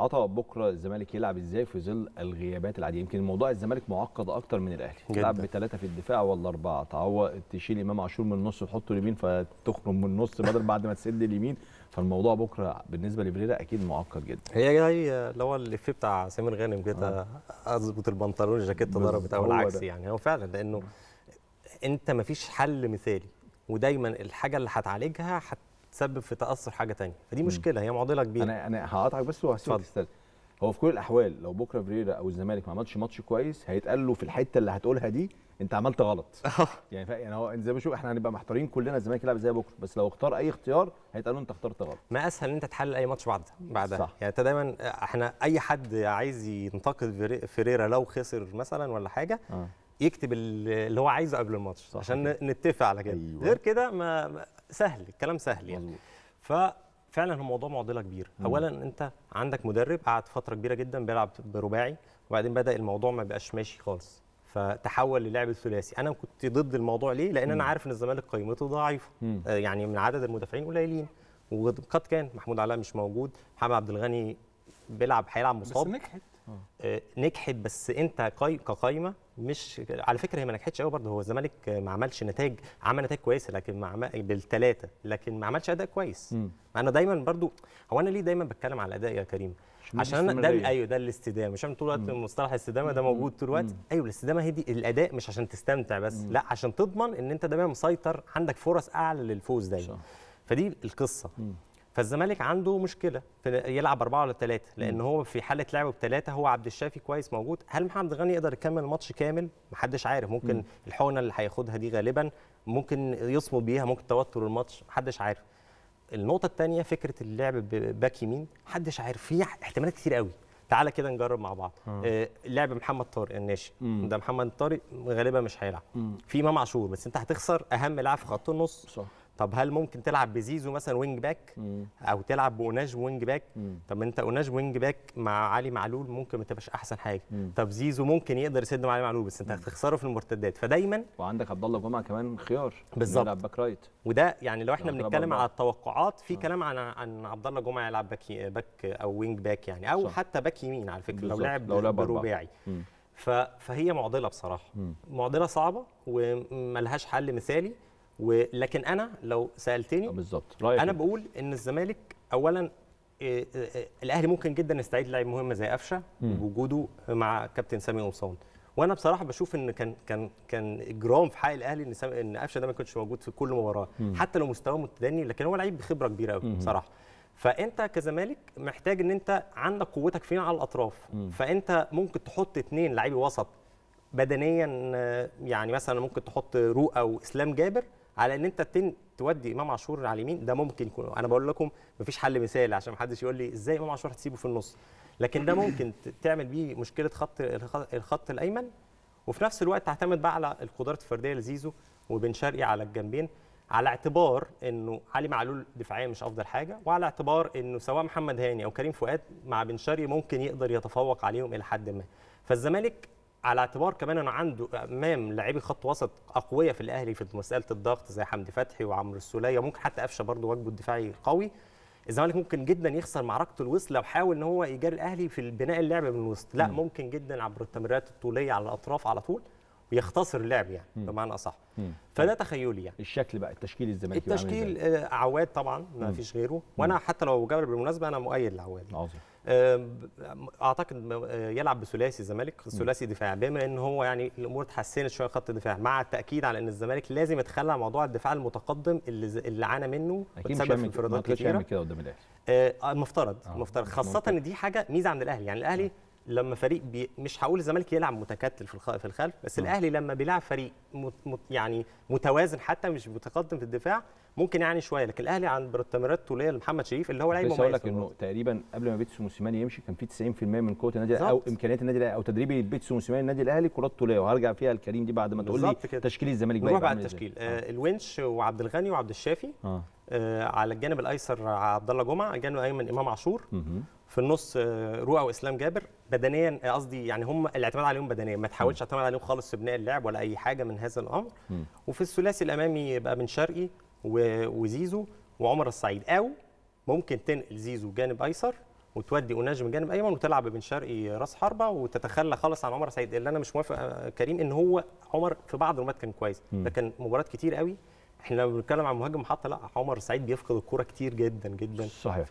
اه عطا بكره الزمالك يلعب ازاي في ظل الغيابات العاديه يمكن موضوع الزمالك معقد اكتر من الاهلي تلعب بثلاثه في الدفاع ولا اربعه تعوق تشيل امام عاشور من النص وتحطه اليمين فتخرج من النص بدل بعد ما تسد اليمين فالموضوع بكره بالنسبه لفريرا اكيد معقد جدا هي جاي اللي هو الافيه بتاع سمير غانم كده آه. اظبط البنطلون الجاكيت ضربت او العكس يعني هو فعلا لانه انت مفيش حل مثالي ودايما الحاجه اللي هتعالجها حت تسبب في تاثر حاجه ثانيه فدي مشكله هي معضله كبيره انا انا هقاطعك بس وهسيبك تسترجع هو في كل الاحوال لو بكره فيريرا او الزمالك ما عملش ماتش كويس هيتقال له في الحته اللي هتقولها دي انت عملت غلط آه. يعني ف... يعني هو زي ما شوف احنا هنبقى محتارين كلنا الزمالك يلعب زي بكره بس لو اختار اي اختيار هيتقال له انت اخترت غلط ما اسهل ان انت تحلل اي ماتش بعد بعدها صح. يعني انت دايما احنا اي حد عايز ينتقد فيريرا لو خسر مثلا ولا حاجه آه. يكتب اللي هو عايزه قبل الماتش عشان كده. نتفق على كده أيوة. غير كده ما سهل الكلام سهل يعني ففعلا الموضوع معضله كبيره اولا انت عندك مدرب قعد فتره كبيره جدا بيلعب برباعي وبعدين بدا الموضوع ما بقاش ماشي خالص فتحول للعب الثلاثي انا كنت ضد الموضوع ليه لان انا عارف ان الزمالك قيمته ضعيفه آه، يعني من عدد المدافعين قليلين وقد كان محمود علاء مش موجود محمد عبد الغني بيلعب هيلعب مصاب بس نجحت آه، نجحت بس انت كقايمه مش على فكره هي ما نجحتش قوي برضه هو الزمالك ما عملش نتائج عمل نتائج كويسه لكن ما عمل بالثلاثه لكن ما عملش اداء كويس م. انا دايما برضه هو انا ليه دايما بتكلم على الاداء يا كريم عشان ده ايوه ده الاستدامه مش طول الوقت مصطلح الاستدامه ده موجود طول الوقت ايوه الاستدامه هي دي الاداء مش عشان تستمتع بس م. لا عشان تضمن ان انت دايما مسيطر عندك فرص اعلى للفوز دايما فدي القصه م. فالزمالك عنده مشكله في يلعب اربعه ولا ثلاثه لان هو في حاله لعبه بثلاثه هو عبد الشافي كويس موجود هل محمد غني يقدر يكمل ماتش كامل محدش عارف ممكن الحقنه اللي هياخدها دي غالبا ممكن يصمد بيها ممكن توتر الماتش محدش عارف النقطه الثانيه فكره اللعب بباك يمين محدش عارف في احتمالات كتير قوي تعالى كده نجرب مع بعض آه. آه، لعب محمد طارق الناشئ ده محمد طارق غالبا مش هيلعب في امام عاشور بس انت هتخسر اهم لاعب في خط النص صح. طب هل ممكن تلعب بزيزو مثلا وينج باك مم. او تلعب باوناج وينج باك مم. طب انت اوناج وينج باك مع علي معلول ممكن ما تبقاش احسن حاجه مم. طب زيزو ممكن يقدر يسد مع علي معلول بس انت هتخسره في المرتدات فدايما وعندك عبد الله جمعه كمان خيار بالظبط يلعب باك رايت وده يعني لو احنا بنتكلم على التوقعات في آه. كلام عن عن عبد الله جمعه يلعب باك باك او وينج باك يعني او صح. حتى باك يمين على فكره لو لعب برباعي فهي معضله بصراحه مم. معضله صعبه وملهاش حل مثالي ولكن انا لو سالتني آه، بالظبط انا إيه؟ بقول ان الزمالك اولا آه، آه، الاهلي ممكن جدا يستعيد لاعب مهم زي قفشه بوجوده مع كابتن سامي قمصان وانا بصراحه بشوف ان كان كان كان اجرام في حق الاهلي ان ان قفشه ده ما كانش موجود في كل مباراه حتى لو مستواه متدني لكن هو لعيب بخبره كبيره قوي بصراحه فانت كزمالك محتاج ان انت عندك قوتك فين على الاطراف مم. فانت ممكن تحط اثنين لعيبه وسط بدنيا يعني مثلا ممكن تحط روق او اسلام جابر على ان انت تن... تودي امام عاشور على اليمين ده ممكن يكون انا بقول لكم مفيش حل مثال عشان محدش يقول لي ازاي امام عاشور هتسيبه في النص لكن ده ممكن تعمل بيه مشكله خط الخط الايمن وفي نفس الوقت تعتمد بقى على القدرات الفرديه لزيزو وبن شرقي على الجنبين على اعتبار انه علي معلول دفاعيا مش افضل حاجه وعلى اعتبار انه سواء محمد هاني او كريم فؤاد مع بن شرقي ممكن يقدر يتفوق عليهم الى حد ما فالزمالك على اعتبار كمان انه عنده امام لاعبي خط وسط اقوياء في الاهلي في مساله الضغط زي حمدي فتحي وعمرو السوليه ممكن حتى قفشه برضه واجبه الدفاعي قوي الزمالك ممكن جدا يخسر معركه الوسط لو حاول ان هو يجاري الاهلي في بناء اللعب من الوسط لا ممكن جدا عبر التمريرات الطوليه على الاطراف على طول بيختصر اللعب يعني بمعنى اصح فده تخيلي يعني الشكل بقى التشكيل الزمالكي التشكيل آه عواد طبعا ما فيش غيره مم. وانا حتى لو جابر بالمناسبه انا مؤيد لعواد يعني. عظيم آه اعتقد يلعب بثلاثي الزمالك ثلاثي دفاع بما ان هو يعني الامور اتحسنت شويه خط الدفاع مع التاكيد على ان الزمالك لازم يتخلى عن موضوع الدفاع المتقدم اللي اللي عانى منه بسبب في انفرادات كتير اكيد مش كده قدام الاهلي آه، المفترض آه. المفترض آه، خاصه ان دي حاجه ميزه عند الاهلي يعني الاهلي لما فريق بي مش هقول الزمالك يلعب متكتل في في الخلف بس م. الاهلي لما بيلعب فريق مت... مت... يعني متوازن حتى مش متقدم في الدفاع ممكن يعني شويه لكن الاهلي عن برتمرات طوليه لمحمد شريف اللي هو لعيب مميز بس لك انه تقريبا قبل ما بيتسو موسيماني يمشي كان في 90% من قوه النادي او امكانيات النادي الاهلي او تدريبي بيتسو موسيماني النادي الاهلي كرات طوليه وهرجع فيها لكريم دي بعد ما تقول لي تشكيل الزمالك نروح بعد التشكيل آه. آه. الونش وعبد الغني وعبد الشافي آه. آه، على الجانب الايسر عبد الله جمعه الجانب الايمن امام عاشور في النص آه، رؤى واسلام جابر بدنيا آه، قصدي يعني هم الاعتماد عليهم بدنيا ما تحاولش تعتمد عليهم خالص في بناء اللعب ولا اي حاجه من هذا الامر وفي الثلاثي الامامي يبقى بن شرقي وزيزو وعمر السعيد او ممكن تنقل زيزو جانب ايسر وتودي اوناجم من جانب ايمن وتلعب بن شرقي راس حربه وتتخلى خالص عن عمر سعيد اللي انا مش موافق كريم ان هو عمر في بعض المباريات كان كويس لكن مباريات كتير قوي احنا لما بنتكلم عن مهاجم محطه لا عمر سعيد بيفقد الكوره كتير جدا جدا صحيح